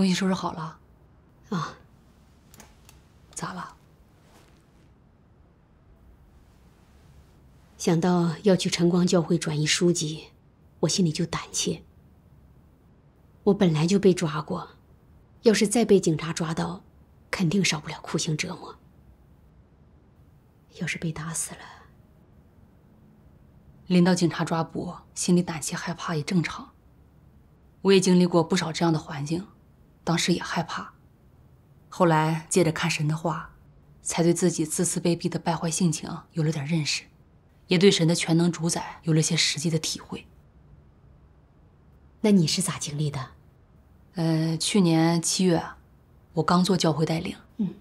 东西收拾好了，啊，咋了？想到要去晨光教会转移书籍，我心里就胆怯。我本来就被抓过，要是再被警察抓到，肯定少不了酷刑折磨。要是被打死了，临到警察抓捕，心里胆怯害怕也正常。我也经历过不少这样的环境。当时也害怕，后来借着看神的话，才对自己自私卑鄙的败坏性情有了点认识，也对神的全能主宰有了些实际的体会。那你是咋经历的？呃，去年七月，我刚做教会带领，嗯。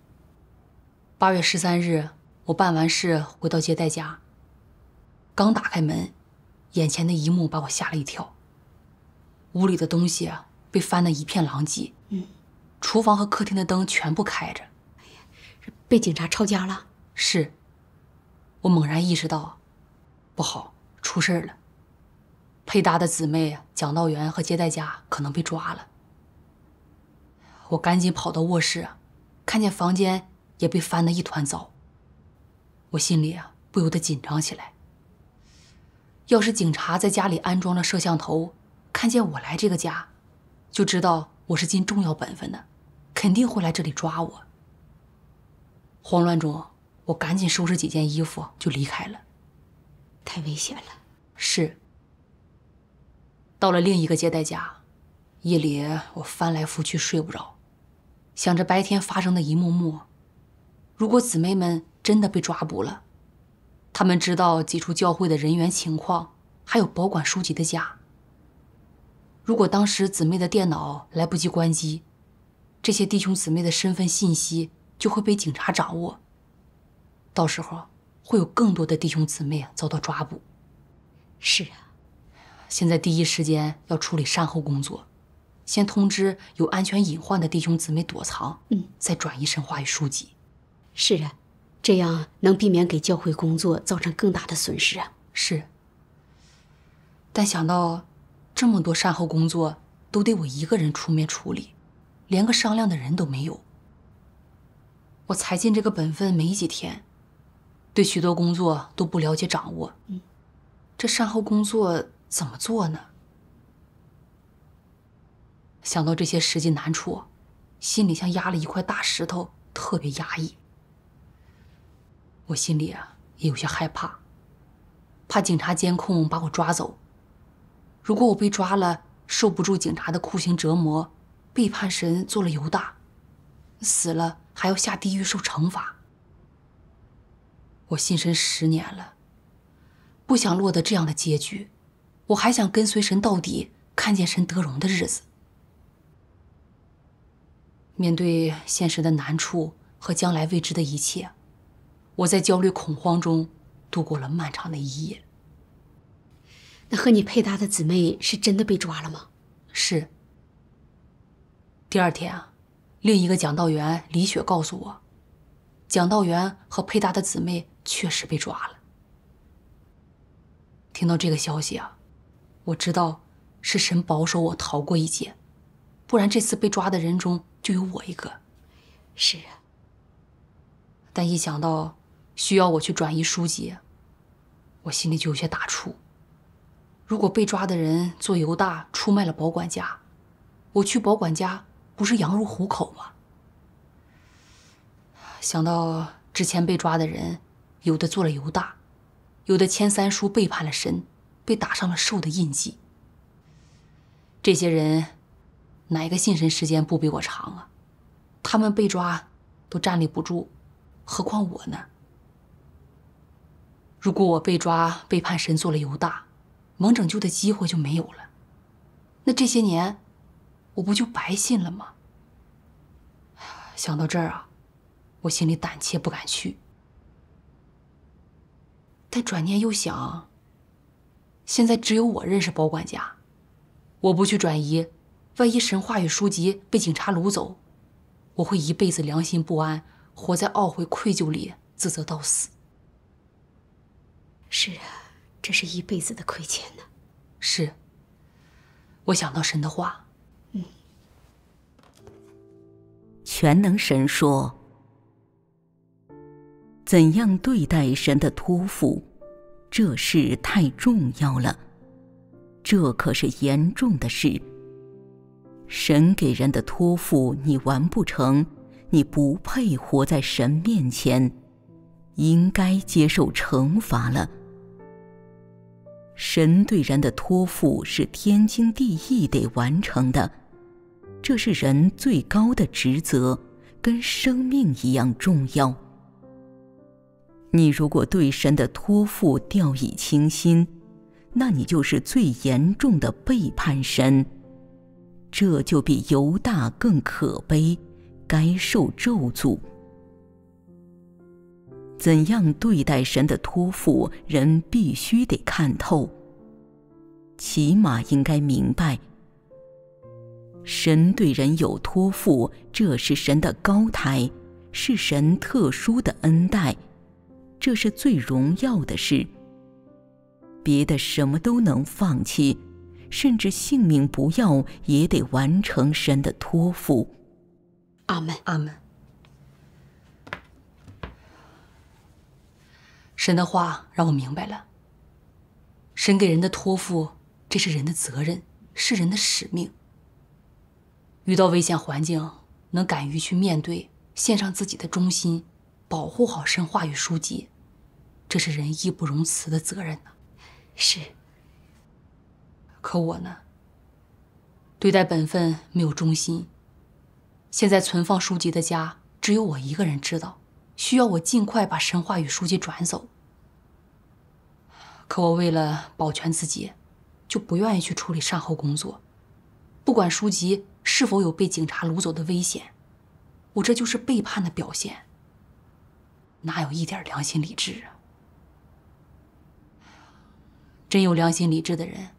八月十三日，我办完事回到接待家，刚打开门，眼前的一幕把我吓了一跳，屋里的东西被翻得一片狼藉。厨房和客厅的灯全部开着，被警察抄家了。是，我猛然意识到，不好，出事了。配搭的姊妹蒋道元和接待家可能被抓了。我赶紧跑到卧室，看见房间也被翻得一团糟，我心里啊不由得紧张起来。要是警察在家里安装了摄像头，看见我来这个家，就知道。我是尽重要本分的，肯定会来这里抓我。慌乱中，我赶紧收拾几件衣服就离开了，太危险了。是。到了另一个接待家，夜里我翻来覆去睡不着，想着白天发生的一幕幕。如果姊妹们真的被抓捕了，他们知道几处教会的人员情况，还有保管书籍的家。如果当时姊妹的电脑来不及关机，这些弟兄姊妹的身份信息就会被警察掌握，到时候会有更多的弟兄姊妹遭到抓捕。是啊，现在第一时间要处理善后工作，先通知有安全隐患的弟兄姊妹躲藏，嗯，再转移神话与书籍。是啊，这样能避免给教会工作造成更大的损失啊。是。但想到。这么多善后工作都得我一个人出面处理，连个商量的人都没有。我才进这个本分没几天，对许多工作都不了解掌握，这善后工作怎么做呢？想到这些实际难处，心里像压了一块大石头，特别压抑。我心里啊也有些害怕，怕警察监控把我抓走。如果我被抓了，受不住警察的酷刑折磨，背叛神做了犹大，死了还要下地狱受惩罚。我信神十年了，不想落得这样的结局，我还想跟随神到底，看见神得荣的日子。面对现实的难处和将来未知的一切，我在焦虑恐慌中度过了漫长的一夜。那和你配搭的姊妹是真的被抓了吗？是。第二天啊，另一个讲道员李雪告诉我，讲道员和配搭的姊妹确实被抓了。听到这个消息啊，我知道是神保守我逃过一劫，不然这次被抓的人中就有我一个。是啊，但一想到需要我去转移书籍，我心里就有些打怵。如果被抓的人做犹大出卖了保管家，我去保管家不是羊入虎口吗？想到之前被抓的人，有的做了犹大，有的千三叔背叛了神，被打上了兽的印记。这些人，哪个信神时间不比我长啊？他们被抓都站立不住，何况我呢？如果我被抓背叛神做了犹大，能拯救的机会就没有了，那这些年我不就白信了吗？想到这儿啊，我心里胆怯，不敢去。但转念又想，现在只有我认识保管家，我不去转移，万一神话与书籍被警察掳走，我会一辈子良心不安，活在懊悔、愧疚里，自责到死。是啊。这是一辈子的亏欠呢。是，我想到神的话。嗯，全能神说：“怎样对待神的托付，这事太重要了。这可是严重的事。神给人的托付你完不成，你不配活在神面前，应该接受惩罚了。”神对人的托付是天经地义得完成的，这是人最高的职责，跟生命一样重要。你如果对神的托付掉以轻心，那你就是最严重的背叛神，这就比犹大更可悲，该受咒诅。怎样对待神的托付，人必须得看透。起码应该明白，神对人有托付，这是神的高台，是神特殊的恩待，这是最荣耀的事。别的什么都能放弃，甚至性命不要，也得完成神的托付。阿门，阿门。神的话让我明白了，神给人的托付，这是人的责任，是人的使命。遇到危险环境，能敢于去面对，献上自己的忠心，保护好神话与书籍，这是人义不容辞的责任呢。是。可我呢，对待本分没有忠心。现在存放书籍的家，只有我一个人知道。需要我尽快把神话与书籍转走。可我为了保全自己，就不愿意去处理善后工作。不管书籍是否有被警察掳走的危险，我这就是背叛的表现。哪有一点良心理智啊？真有良心理智的人，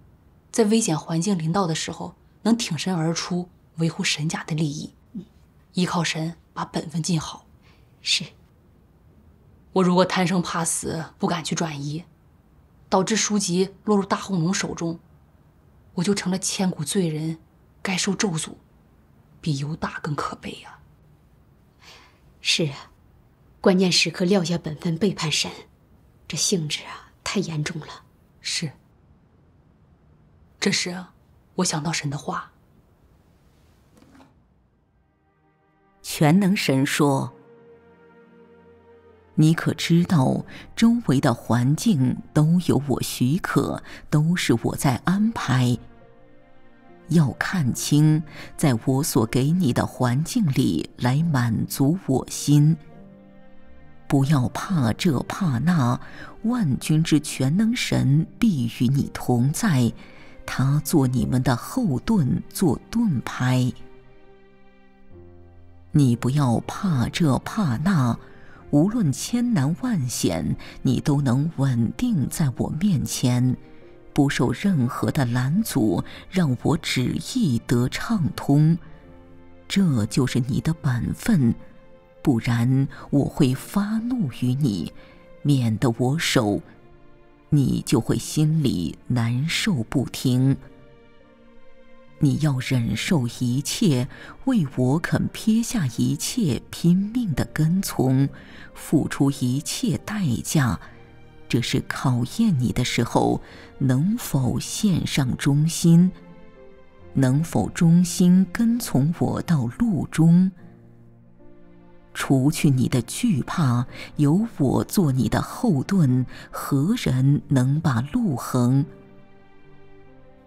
在危险环境临到的时候，能挺身而出维护沈家的利益，依靠神把本分尽好。是。我如果贪生怕死，不敢去转移，导致书籍落入大红龙手中，我就成了千古罪人，该受咒诅，比犹大更可悲呀。是啊，关键时刻撂下本分，背叛神，这性质啊，太严重了。是。这时，我想到神的话。全能神说。你可知道，周围的环境都有我许可，都是我在安排。要看清，在我所给你的环境里来满足我心。不要怕这怕那，万军之全能神必与你同在，他做你们的后盾，做盾牌。你不要怕这怕那。无论千难万险，你都能稳定在我面前，不受任何的拦阻，让我旨意得畅通。这就是你的本分，不然我会发怒于你，免得我手，你就会心里难受不停。你要忍受一切，为我肯撇下一切，拼命的跟从，付出一切代价。这是考验你的时候，能否献上忠心？能否忠心跟从我到路中？除去你的惧怕，有我做你的后盾，何人能把路横？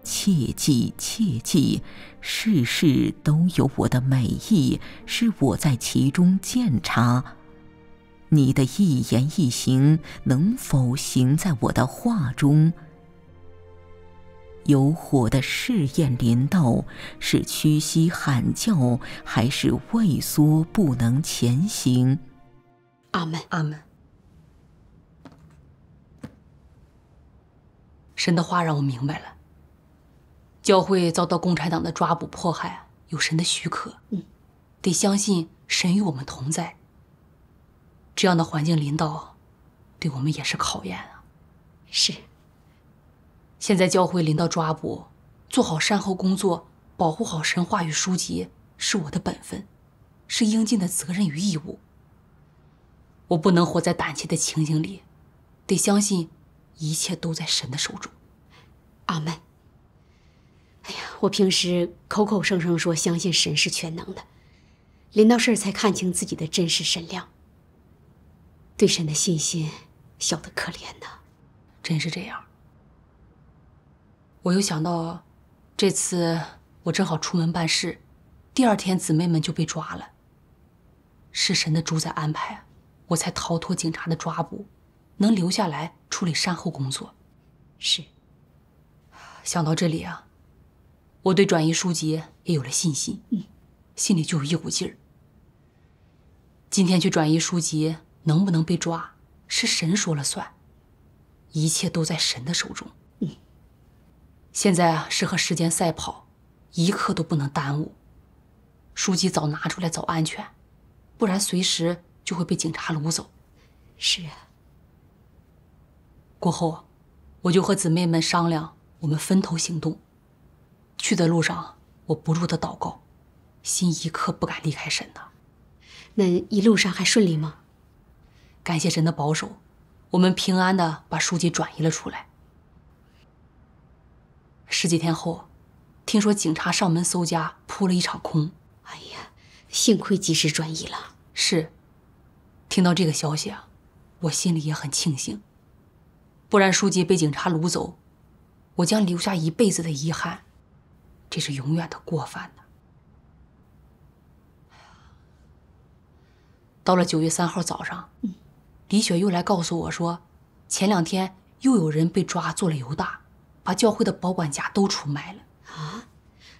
切记，切记，事事都有我的美意，是我在其中鉴察。你的一言一行能否行在我的画中？有火的试验临到，是屈膝喊叫，还是畏缩不能前行？阿门，阿门。神的话让我明白了。教会遭到共产党的抓捕迫害，有神的许可，得相信神与我们同在。这样的环境临到，对我们也是考验啊。是。现在教会临到抓捕，做好善后工作，保护好神话与书籍是我的本分，是应尽的责任与义务。我不能活在胆怯的情形里，得相信一切都在神的手中。阿门。我平时口口声声说相信神是全能的，临到事儿才看清自己的真实身量。对神的信心小得可怜呢。真是这样。我又想到，这次我正好出门办事，第二天姊妹们就被抓了，是神的主宰安排，我才逃脱警察的抓捕，能留下来处理善后工作。是。想到这里啊。我对转移书籍也有了信心，嗯，心里就有一股劲儿。今天去转移书籍能不能被抓，是神说了算，一切都在神的手中，嗯。现在啊是和时间赛跑，一刻都不能耽误。书籍早拿出来早安全，不然随时就会被警察掳走。是啊。过后我就和姊妹们商量，我们分头行动。去的路上，我不住的祷告，心一刻不敢离开神呐。那一路上还顺利吗？感谢神的保守，我们平安的把书籍转移了出来。十几天后，听说警察上门搜家，扑了一场空。哎呀，幸亏及时转移了。是，听到这个消息啊，我心里也很庆幸。不然书籍被警察掳走，我将留下一辈子的遗憾。这是永远的过犯呢。到了九月三号早上，李雪又来告诉我说，前两天又有人被抓做了犹大，把教会的保管家都出卖了啊！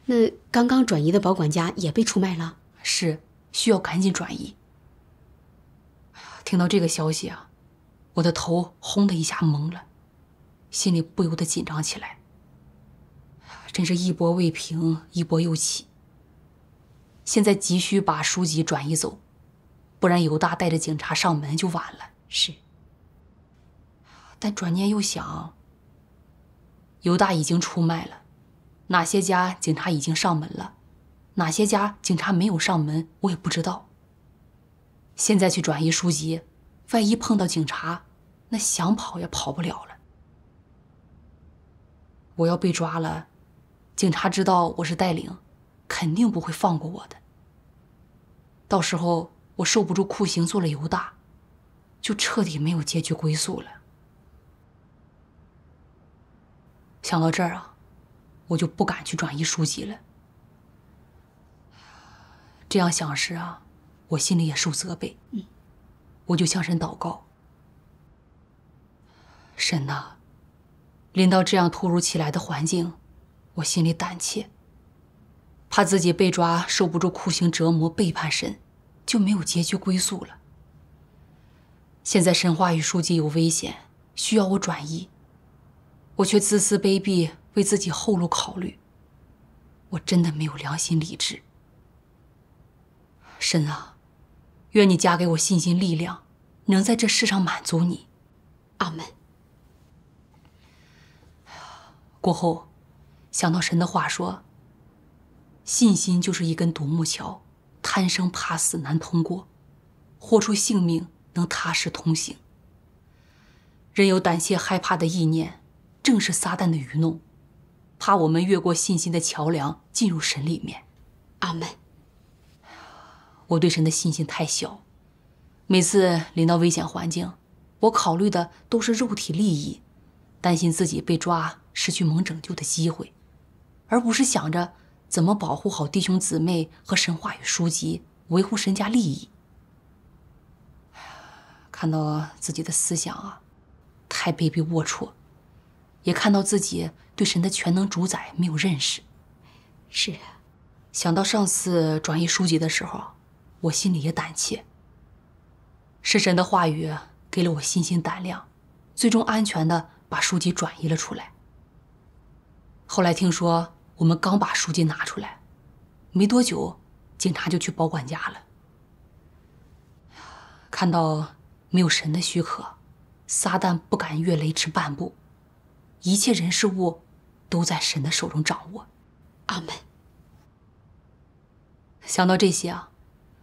那刚刚转移的保管家也被出卖了，是需要赶紧转移。听到这个消息啊，我的头轰的一下懵了，心里不由得紧张起来。真是一波未平，一波又起。现在急需把书籍转移走，不然犹大带着警察上门就晚了。是。但转念又想，犹大已经出卖了，哪些家警察已经上门了，哪些家警察没有上门，我也不知道。现在去转移书籍，万一碰到警察，那想跑也跑不了了。我要被抓了。警察知道我是戴领，肯定不会放过我的。到时候我受不住酷刑，做了犹大，就彻底没有结局归宿了。想到这儿啊，我就不敢去转移书籍了。这样想时啊，我心里也受责备，我就向神祷告。神呐，临到这样突如其来的环境。我心里胆怯，怕自己被抓，受不住酷刑折磨，背叛神，就没有结局归宿了。现在神话与书记有危险，需要我转移，我却自私卑鄙，为自己后路考虑，我真的没有良心理智。神啊，愿你加给我信心力量，能在这世上满足你。阿门。过后。想到神的话说：“信心就是一根独木桥，贪生怕死难通过，豁出性命能踏实通行。人有胆怯害怕的意念，正是撒旦的愚弄，怕我们越过信心的桥梁进入神里面。”阿门。我对神的信心太小，每次临到危险环境，我考虑的都是肉体利益，担心自己被抓，失去蒙拯救的机会。而不是想着怎么保护好弟兄姊妹和神话与书籍，维护神家利益。看到自己的思想啊，太卑鄙龌龊，也看到自己对神的全能主宰没有认识。是啊，想到上次转移书籍的时候，我心里也胆怯。是神的话语给了我信心胆量，最终安全的把书籍转移了出来。后来听说。我们刚把赎金拿出来，没多久，警察就去保管家了。看到没有神的许可，撒旦不敢越雷池半步，一切人事物都在神的手中掌握。阿门。想到这些啊，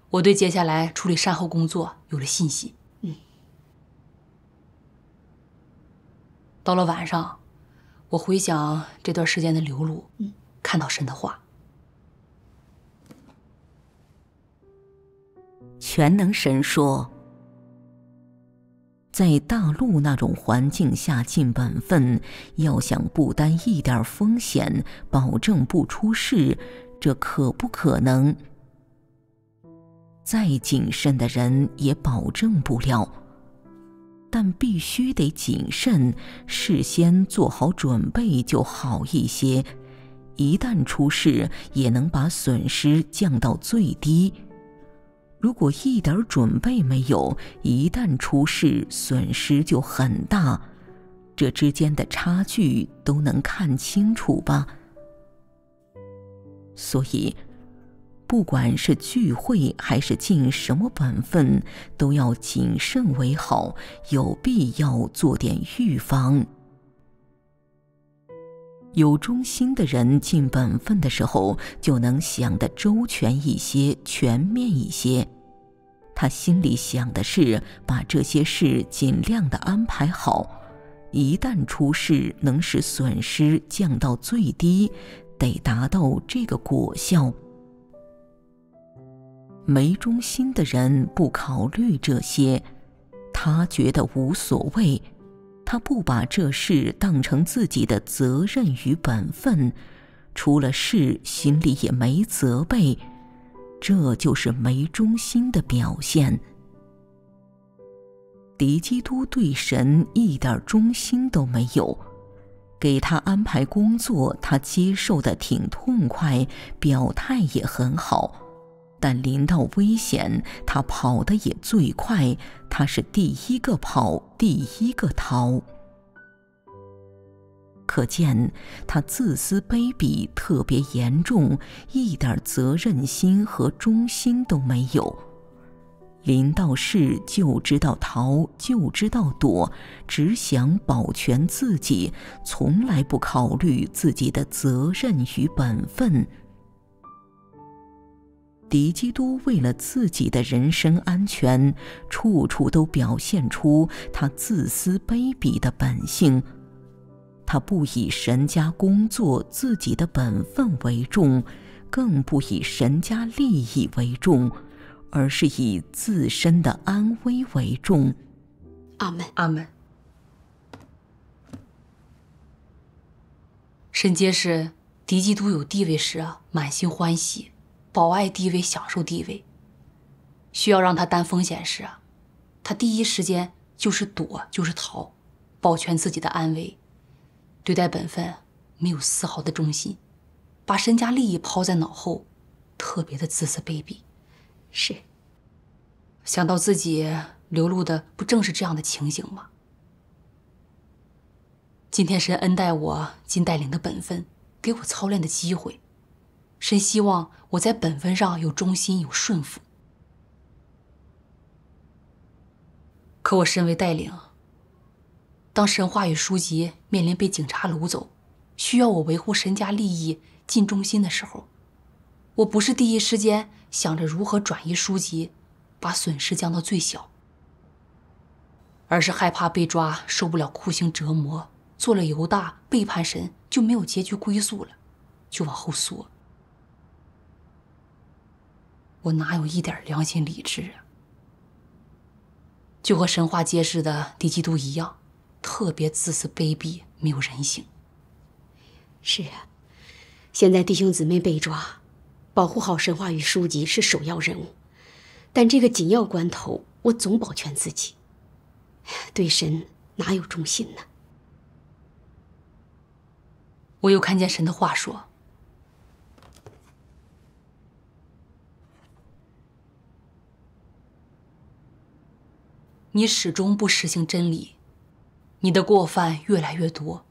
我对接下来处理善后工作有了信心。嗯。到了晚上，我回想这段时间的流露。嗯。看到神的话，全能神说：“在大陆那种环境下尽本分，要想不担一点风险，保证不出事，这可不可能？再谨慎的人也保证不了，但必须得谨慎，事先做好准备就好一些。”一旦出事，也能把损失降到最低。如果一点准备没有，一旦出事，损失就很大。这之间的差距都能看清楚吧？所以，不管是聚会还是尽什么本分，都要谨慎为好，有必要做点预防。有忠心的人尽本分的时候，就能想得周全一些、全面一些。他心里想的是把这些事尽量的安排好，一旦出事，能使损失降到最低，得达到这个果效。没忠心的人不考虑这些，他觉得无所谓。他不把这事当成自己的责任与本分，出了事心里也没责备，这就是没忠心的表现。狄基督对神一点忠心都没有，给他安排工作，他接受的挺痛快，表态也很好。但临到危险，他跑得也最快，他是第一个跑，第一个逃。可见他自私卑鄙，特别严重，一点责任心和忠心都没有。临到事就知道逃，就知道躲，只想保全自己，从来不考虑自己的责任与本分。狄基督为了自己的人身安全，处处都表现出他自私卑鄙的本性。他不以神家工作自己的本分为重，更不以神家利益为重，而是以自身的安危为重。阿门，阿门。沈结是狄基督有地位时啊，满心欢喜。保爱地位，享受地位。需要让他担风险时啊，他第一时间就是躲，就是逃，保全自己的安危。对待本分没有丝毫的忠心，把身家利益抛在脑后，特别的自私卑鄙。是。想到自己流露的，不正是这样的情形吗？今天神恩待我，金带领的本分，给我操练的机会。神希望我在本分上有忠心有顺服。可我身为带领，当神话与书籍面临被警察掳走，需要我维护神家利益尽忠心的时候，我不是第一时间想着如何转移书籍，把损失降到最小，而是害怕被抓受不了酷刑折磨，做了犹大背叛神就没有结局归宿了，就往后缩。我哪有一点良心理智啊？就和神话揭示的帝基督一样，特别自私卑鄙，没有人性。是啊，现在弟兄姊妹被抓，保护好神话与书籍是首要任务。但这个紧要关头，我总保全自己，对神哪有忠心呢？我又看见神的话说。你始终不实行真理，你的过犯越来越多，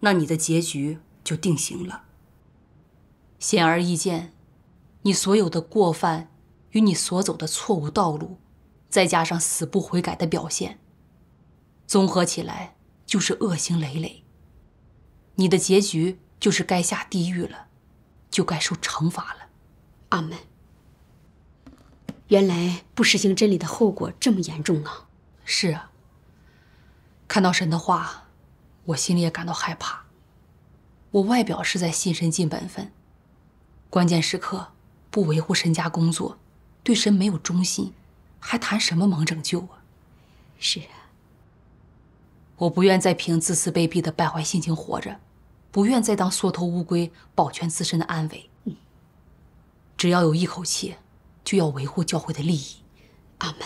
那你的结局就定型了。显而易见，你所有的过犯与你所走的错误道路，再加上死不悔改的表现，综合起来就是恶行累累。你的结局就是该下地狱了，就该受惩罚了。阿门。原来不实行真理的后果这么严重啊！是啊。看到神的话，我心里也感到害怕。我外表是在信神尽本分，关键时刻不维护神家工作，对神没有忠心，还谈什么蒙拯救啊？是啊。我不愿再凭自私卑鄙的败坏心情活着，不愿再当缩头乌龟保全自身的安危。只要有一口气。就要维护教会的利益，阿门。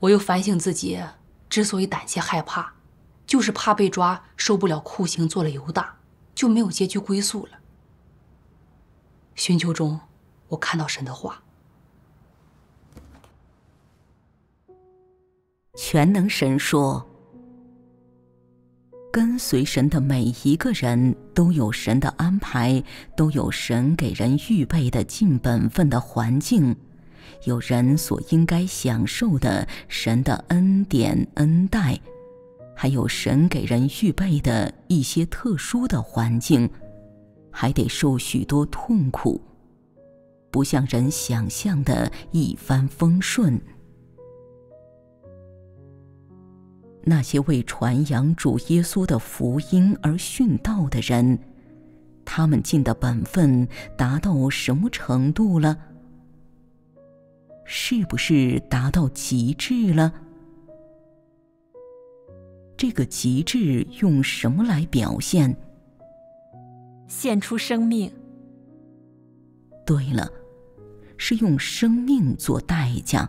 我又反省自己，之所以胆怯害怕，就是怕被抓，受不了酷刑，做了犹大，就没有结局归宿了。寻求中，我看到神的话，全能神说。跟随神的每一个人都有神的安排，都有神给人预备的尽本分的环境，有人所应该享受的神的恩典恩待，还有神给人预备的一些特殊的环境，还得受许多痛苦，不像人想象的一帆风顺。那些为传扬主耶稣的福音而殉道的人，他们尽的本分达到什么程度了？是不是达到极致了？这个极致用什么来表现？献出生命。对了，是用生命做代价。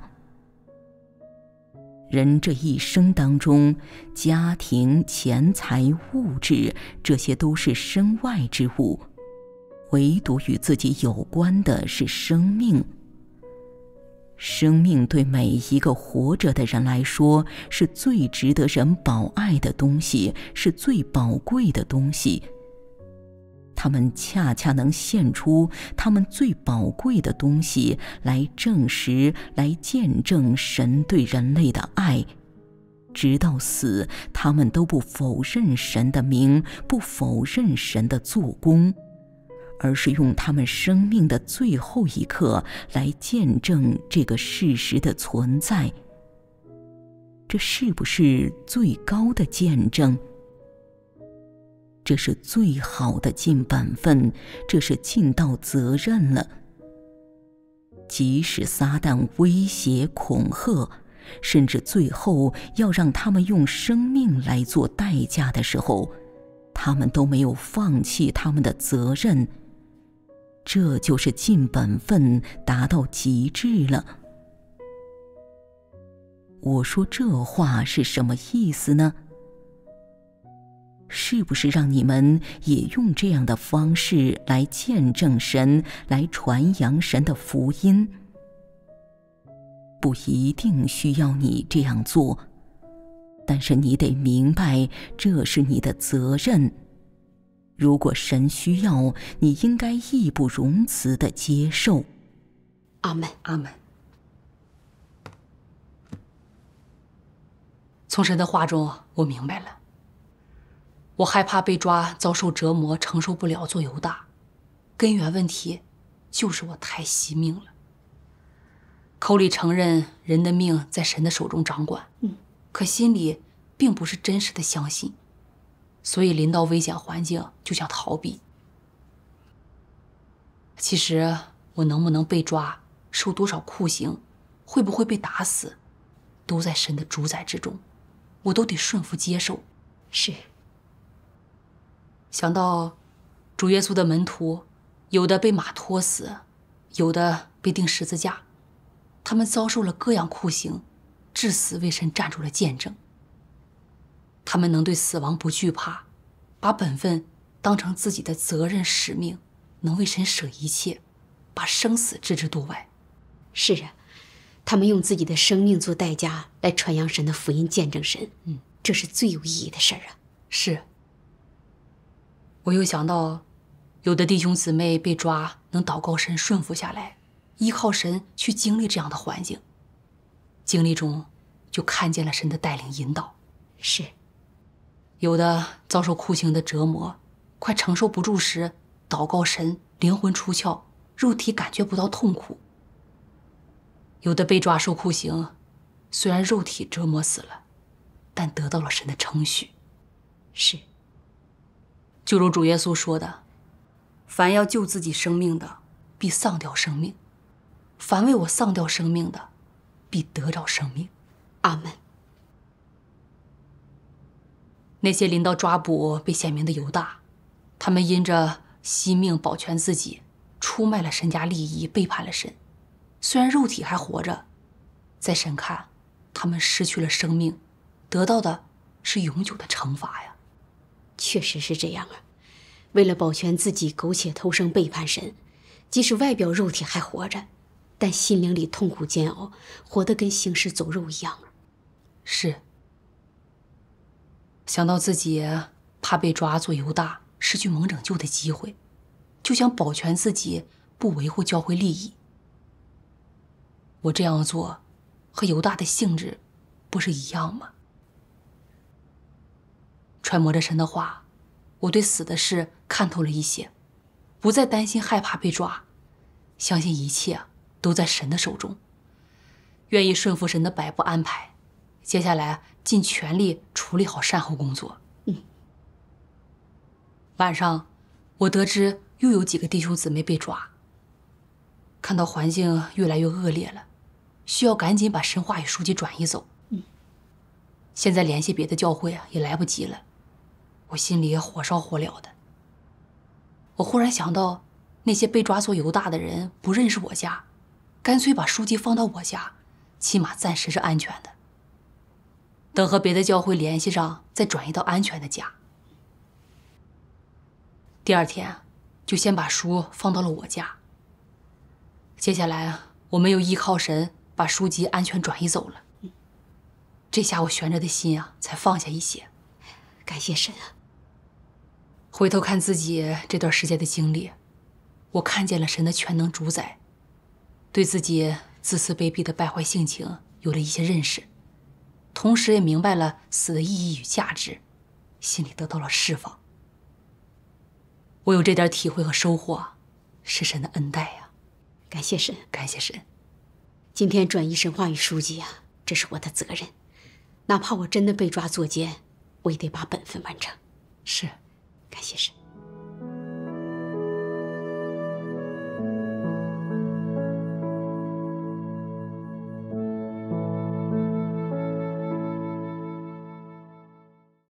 人这一生当中，家庭、钱财、物质，这些都是身外之物，唯独与自己有关的是生命。生命对每一个活着的人来说，是最值得人保爱的东西，是最宝贵的东西。他们恰恰能献出他们最宝贵的东西来证实、来见证神对人类的爱，直到死，他们都不否认神的名，不否认神的做工，而是用他们生命的最后一刻来见证这个事实的存在。这是不是最高的见证？这是最好的尽本分，这是尽到责任了。即使撒旦威胁、恐吓，甚至最后要让他们用生命来做代价的时候，他们都没有放弃他们的责任。这就是尽本分达到极致了。我说这话是什么意思呢？是不是让你们也用这样的方式来见证神，来传扬神的福音？不一定需要你这样做，但是你得明白这是你的责任。如果神需要，你应该义不容辞的接受。阿门，阿门。从神的话中，我明白了。我害怕被抓，遭受折磨，承受不了做犹大。根源问题就是我太惜命了。口里承认人的命在神的手中掌管，嗯，可心里并不是真实的相信，所以临到危险环境就想逃避。其实我能不能被抓，受多少酷刑，会不会被打死，都在神的主宰之中，我都得顺服接受。是。想到，主耶稣的门徒，有的被马拖死，有的被钉十字架，他们遭受了各样酷刑，至死为神站住了见证。他们能对死亡不惧怕，把本分当成自己的责任使命，能为神舍一切，把生死置之度外。是啊，他们用自己的生命做代价来传扬神的福音，见证神。嗯，这是最有意义的事儿啊。是。我又想到，有的弟兄姊妹被抓，能祷告神顺服下来，依靠神去经历这样的环境，经历中就看见了神的带领引导。是，有的遭受酷刑的折磨，快承受不住时，祷告神，灵魂出窍，肉体感觉不到痛苦。有的被抓受酷刑，虽然肉体折磨死了，但得到了神的称许。是。就如主耶稣说的：“凡要救自己生命的，必丧掉生命；凡为我丧掉生命的，必得着生命。”阿门。那些临到抓捕被显明的犹大，他们因着惜命保全自己，出卖了神家利益，背叛了神。虽然肉体还活着，在神看，他们失去了生命，得到的是永久的惩罚呀。确实是这样啊！为了保全自己，苟且偷生，背叛神，即使外表肉体还活着，但心灵里痛苦煎熬，活得跟行尸走肉一样。是，想到自己怕被抓做犹大，失去蒙拯救的机会，就想保全自己，不维护教会利益。我这样做，和犹大的性质，不是一样吗？揣摩着神的话，我对死的事看透了一些，不再担心害怕被抓，相信一切都在神的手中，愿意顺服神的摆布安排。接下来尽全力处理好善后工作。嗯。晚上我得知又有几个弟兄姊妹被抓，看到环境越来越恶劣了，需要赶紧把神话与书籍转移走。现在联系别的教会啊也来不及了。我心里也火烧火燎的，我忽然想到，那些被抓做犹大的人不认识我家，干脆把书籍放到我家，起码暂时是安全的。等和别的教会联系上，再转移到安全的家。第二天，就先把书放到了我家。接下来啊，我们又依靠神把书籍安全转移走了。这下我悬着的心啊，才放下一些，感谢神啊！回头看自己这段时间的经历，我看见了神的全能主宰，对自己自私卑鄙的败坏性情有了一些认识，同时也明白了死的意义与价值，心里得到了释放。我有这点体会和收获，是神的恩待呀，感谢神，感谢神。今天转移神话与书籍呀，这是我的责任，哪怕我真的被抓坐监，我也得把本分完成。是。感谢神。